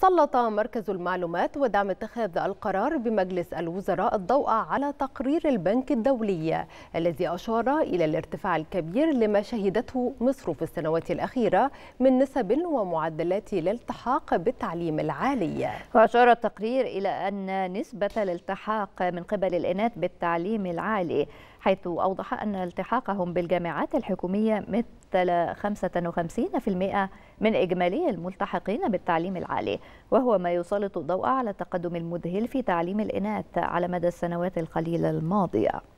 سلط مركز المعلومات ودعم اتخاذ القرار بمجلس الوزراء الضوء على تقرير البنك الدولي الذي أشار إلى الارتفاع الكبير لما شهدته مصر في السنوات الأخيرة من نسب ومعدلات الالتحاق بالتعليم العالي وأشار التقرير إلى أن نسبة الالتحاق من قبل الإناث بالتعليم العالي حيث أوضح أن التحاقهم بالجامعات الحكومية مثل 55% من إجمالي الملتحقين بالتعليم العالي وهو ما يسلط الضوء على التقدم المذهل في تعليم الإناث على مدى السنوات القليلة الماضية